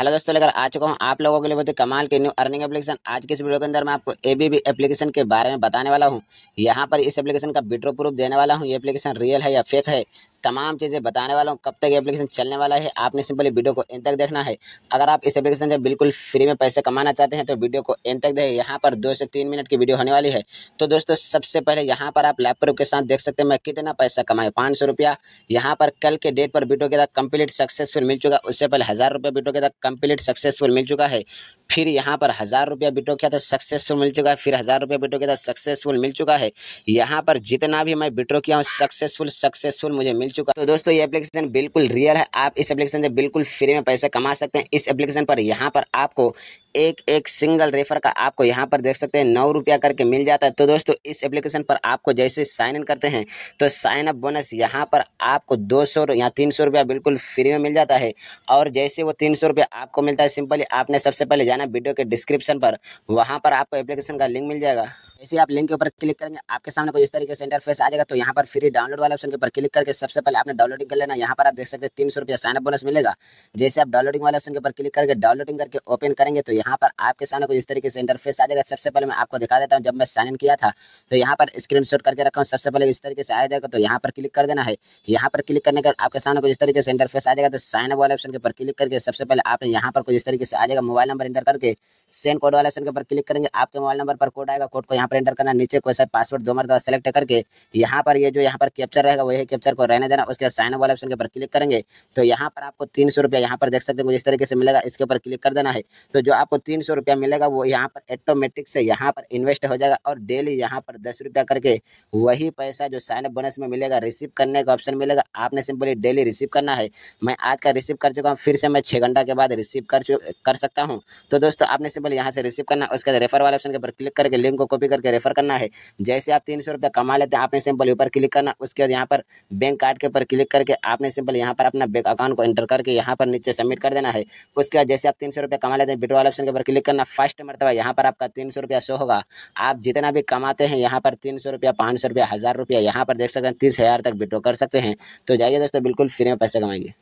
hello दोस्तों लेकर आ चुका हूँ आप लोगों के लिए बहुत ही कमाल के न्यू अर्निंग एप्लीकेशन आज के इस वीडियो के अंदर मैं आपको ए बी एप्लीकेशन के बारे में बताने वाला हूँ यहाँ पर इस एप्लीकेशन का विड्रो प्रूफ देने वाला हूँ ये एप्लीकेशन रियल है या फेक है तमाम चीज़ें बताने वाला हूँ कब तक एप्लीकेशन चलने वाला है आपने सिंपली वीडियो को एंड तक देखना है अगर आप इस एप्लीकेशन से बिल्कुल फ्री में पैसे कमाना चाहते हैं तो वीडियो को एंड तक देखें यहाँ पर दो से तीन मिनट की वीडियो होने वाली है तो दोस्तों सबसे पहले यहाँ पर आप लैपटॉप के साथ देख सकते हैं मैं कितना पैसा कमाए पाँच सौ रुपया यहाँ पर कल के डेट पर वीडियो के तक कम्प्लीट सक्सेसफुल मिल चुका उससे पहले हज़ार रुपये वीडियो के तक कंप्लीट सक्सेसफुल मिल चुका है फिर यहाँ पर हज़ार रुपया बिटो किया था सक्सेसफुल मिल चुका है फिर हज़ार रुपया बिटो किया था सक्सेसफुल मिल चुका है यहाँ पर जितना भी मैं बिटो किया हूँ सक्सेसफुल सक्सेसफुल मुझे मिल चुका तो दोस्तों ये एप्लीकेशन बिल्कुल रियल है आप इस एप्लीकेशन से बिल्कुल फ्री में पैसे कमा सकते हैं इस एप्लीकेशन पर यहाँ पर आपको एक एक सिंगल रेफर का आपको यहाँ पर देख सकते हैं नौ रुपया करके मिल जाता है तो दोस्तों इस एप्लीकेशन पर आपको जैसे साइन इन करते हैं तो साइन अप बोनस यहाँ पर आपको दो सौ या तीन सौ रुपया बिल्कुल फ्री में मिल जाता है और जैसे वो तीन सौ रुपया आपको मिलता है सिंपली आपने सबसे पहले जाना वीडियो के डिस्क्रिप्शन पर वहाँ पर आपको एप्लीकेशन का लिंक मिल जाएगा जैसे आप लिंक के ऊपर क्लिक करेंगे आपके सामने कोई इस तरीके से इंटरफेस आ जाएगा तो यहाँ पर फ्री डाउनलोड वाले ऑप्शन के ऊपर क्लिक करके सबसे पहले आपने डाउनलोडिंग कर लेना यहाँ पर आप देख सकते हैं तीन सौ रुपया साइनअप बोनस मिलेगा जैसे आप डाउनलोडिंग वाले ऑप्शन के ऊपर क्लिक करके डाउनलोडिंग करके ओपन करेंगे तो यहाँ पर आपके सामने कोई इस तरीके से इंटरफेस आ जाएगा सबसे पहले मैं आपको दिखा देता हूँ जब मैं साइन इन किया था तो यहाँ पर स्क्रीन करके रखा हूँ सबसे पहले इस तरीके से आ जाएगा तो यहाँ पर क्लिक कर देना है यहाँ पर क्लिक करने का आपके सामने कुछ इस तरीके से इंटरफेस आ जाएगा तो साइन अप वाले ऑप्शन के ऊपर क्लिक करके सबसे पहले आपने यहाँ पर कुछ इस तरीके से आ जाएगा मोबाइल नंबर इंटर करके सेंड कोड वाले ऑप्शन के ऊपर क्लिक करेंगे आपके मोबाइल नंबर पर कोड आएगा कोड को यहाँ यहाँ पर एंटर करना नीचे कोई सा पासवर्ड दो मरतबा सेलेक्ट करके यहाँ पर ये यह जो यहाँ पर कैप्चर रहेगा वही कैप्चर को रहने देना उसके साइन वाले ऑप्शन के ऊपर क्लिक करेंगे तो यहाँ पर आपको तीन सौ रुपया यहाँ पर देख सकते हैं जिस तरीके से मिलेगा इसके ऊपर क्लिक कर देना है तो जो आपको तीन सौ रुपया मिलेगा वो यहाँ पर ऑटोमेटिक से यहाँ पर इन्वेस्ट हो जाएगा और डेली यहाँ पर दस रुपया करके वही पैसा जो साइन अप बोनस में मिलेगा रिसीव करने का ऑप्शन मिलेगा आपने सिंपली डेली रिसीव करना है मैं आज का रिसीव कर चुका हूँ फिर से मैं छः घंटा के बाद रिसीव कर कर सकता हूँ तो दोस्तों आपने सिंपली यहाँ से रिसीव करना उसके बाद रेफर वाले ऑप्शन के ऊपर क्लिक करके लिंक को कॉपी करके रेफर करना है जैसे आप तीन सौ रुपये कमा लेते हैं आपने सिंपल ऊपर क्लिक करना उसके बाद यहाँ पर बैंक कार्ड के ऊपर क्लिक करके आपने सिंपल यहाँ पर अपना बैंक अकाउंट को एंटर करके यहाँ पर नीचे सबमिट कर देना है उसके बाद जैसे आप तीन सौ रुपये कमा लेते हैं विड्रॉल ऑप्शन के ऊपर क्लिक करना फर्स्ट मरतबा यहाँ पर आपका तीन सौ रुपया शो होगा आप जितना भी कमाते हैं यहाँ पर तीन सौ रुपया पाँच सौ रुपया हज़ार रुपया यहाँ पर देख सकते हैं तीस हज़ार तक विड्रॉ कर सकते हैं तो जाइए दोस्तों बिल्कुल फ्री में पैसे कमाएंगे